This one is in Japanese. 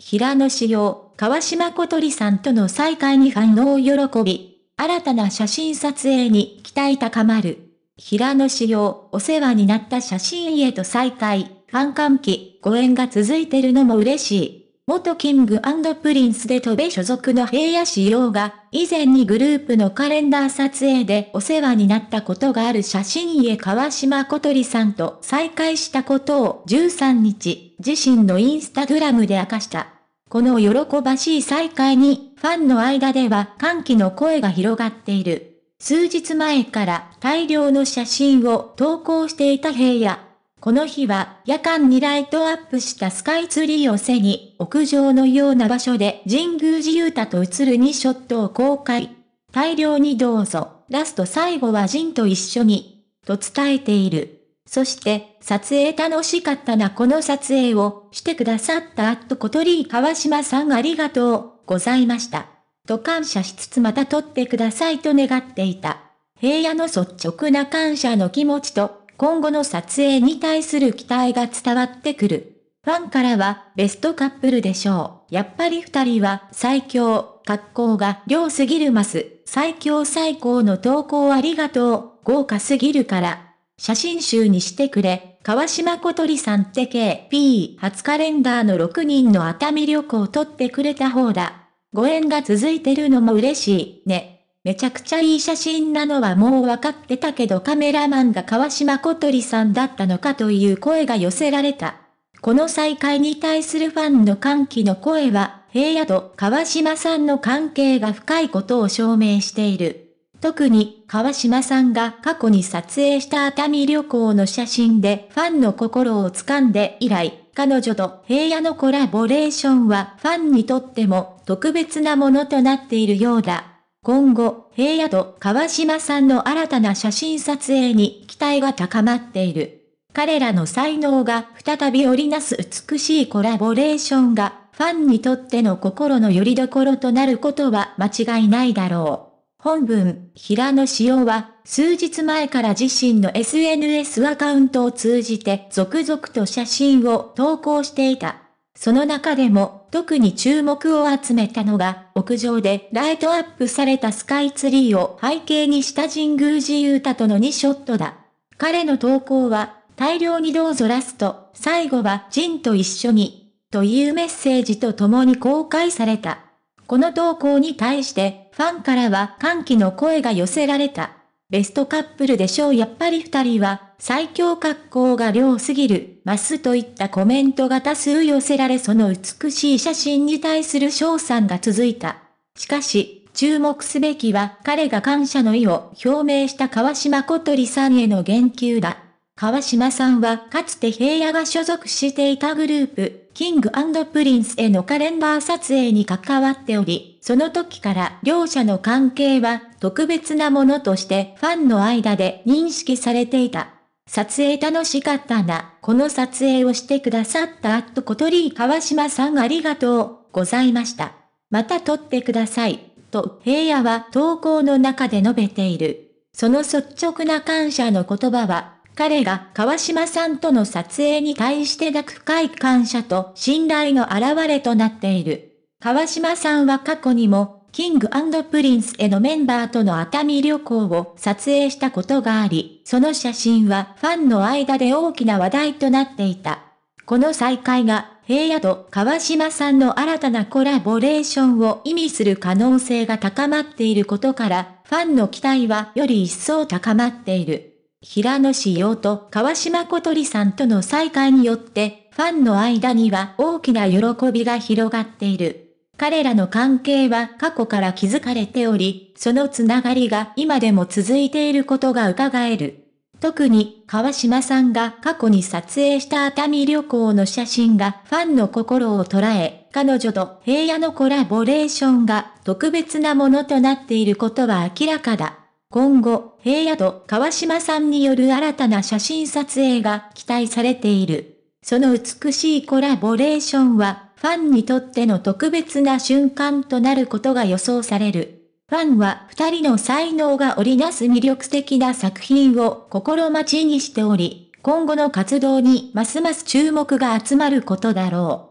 平野紫耀、川島小鳥さんとの再会に反応を喜び、新たな写真撮影に期待高まる。平野紫耀、お世話になった写真家と再会、反感期、ご縁が続いてるのも嬉しい。元キングプリンスで飛べ所属の平野紫耀が、以前にグループのカレンダー撮影でお世話になったことがある写真家川島小鳥さんと再会したことを13日、自身のインスタグラムで明かした。この喜ばしい再会に、ファンの間では歓喜の声が広がっている。数日前から大量の写真を投稿していた平野。この日は夜間にライトアップしたスカイツリーを背に屋上のような場所で神宮寺勇太と映る2ショットを公開。大量にどうぞ、ラスト最後はジンと一緒に、と伝えている。そして、撮影楽しかったなこの撮影をしてくださったあっとリー川島さんありがとうございました。と感謝しつつまた撮ってくださいと願っていた。平野の率直な感謝の気持ちと今後の撮影に対する期待が伝わってくる。ファンからは、ベストカップルでしょう。やっぱり二人は最強、格好が良すぎるます。最強最高の投稿ありがとう、豪華すぎるから。写真集にしてくれ、川島小鳥さんって KP 初カレンダーの6人の熱海旅行を撮ってくれた方だ。ご縁が続いてるのも嬉しいね。めちゃくちゃいい写真なのはもう分かってたけどカメラマンが川島小鳥さんだったのかという声が寄せられた。この再会に対するファンの歓喜の声は、平野と川島さんの関係が深いことを証明している。特に、川島さんが過去に撮影した熱海旅行の写真でファンの心を掴んで以来、彼女と平野のコラボレーションはファンにとっても特別なものとなっているようだ。今後、平野と川島さんの新たな写真撮影に期待が高まっている。彼らの才能が再び織りなす美しいコラボレーションが、ファンにとっての心の拠り所となることは間違いないだろう。本文、平野紫耀は、数日前から自身の SNS アカウントを通じて続々と写真を投稿していた。その中でも特に注目を集めたのが屋上でライトアップされたスカイツリーを背景にした神宮寺う太との2ショットだ。彼の投稿は大量にどうぞラスト、最後はジンと一緒に、というメッセージと共に公開された。この投稿に対してファンからは歓喜の声が寄せられた。ベストカップルでしょうやっぱり二人は最強格好が良すぎる、ますといったコメントが多数寄せられその美しい写真に対する賞賛が続いた。しかし、注目すべきは彼が感謝の意を表明した川島小鳥さんへの言及だ。川島さんはかつて平野が所属していたグループ、キングプリンスへのカレンダー撮影に関わっており、その時から両者の関係は特別なものとしてファンの間で認識されていた。撮影楽しかったな。この撮影をしてくださったアットコト川島さんありがとうございました。また撮ってください。と、平野は投稿の中で述べている。その率直な感謝の言葉は、彼が川島さんとの撮影に対して抱く深い感謝と信頼の表れとなっている。川島さんは過去にもキングプリンスへのメンバーとの熱海旅行を撮影したことがあり、その写真はファンの間で大きな話題となっていた。この再会が、平野と川島さんの新たなコラボレーションを意味する可能性が高まっていることから、ファンの期待はより一層高まっている。平野志陽と川島小鳥さんとの再会によって、ファンの間には大きな喜びが広がっている。彼らの関係は過去から築かれており、そのつながりが今でも続いていることが伺える。特に、川島さんが過去に撮影した熱海旅行の写真がファンの心を捉え、彼女と平野のコラボレーションが特別なものとなっていることは明らかだ。今後、平野と川島さんによる新たな写真撮影が期待されている。その美しいコラボレーションはファンにとっての特別な瞬間となることが予想される。ファンは二人の才能が織りなす魅力的な作品を心待ちにしており、今後の活動にますます注目が集まることだろう。